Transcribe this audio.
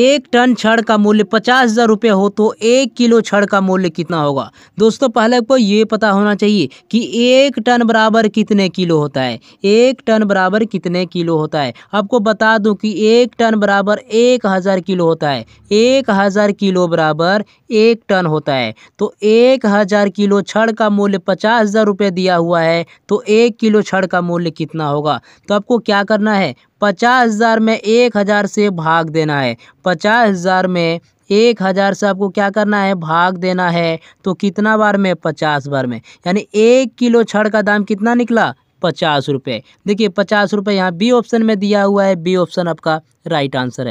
एक टन छड़ का मूल्य पचास हज़ार रुपये हो तो एक किलो छड़ का मूल्य कितना होगा दोस्तों पहले आपको ये पता होना चाहिए कि एक टन बराबर कितने किलो होता है एक टन बराबर कितने किलो होता है आपको बता दूं कि एक टन बराबर एक हज़ार किलो होता है एक हज़ार किलो बराबर एक टन होता है तो एक हज़ार किलो छड़ का मूल्य पचास हज़ार रुपये दिया हुआ है तो एक किलो छड़ का मूल्य कितना होगा तो आपको क्या करना है पचास हज़ार में एक हज़ार से भाग देना है पचास हज़ार में एक हज़ार से आपको क्या करना है भाग देना है तो कितना बार में पचास बार में यानी एक किलो छड़ का दाम कितना निकला पचास रुपये देखिए पचास रुपये यहाँ बी ऑप्शन में दिया हुआ है बी ऑप्शन आपका राइट आंसर है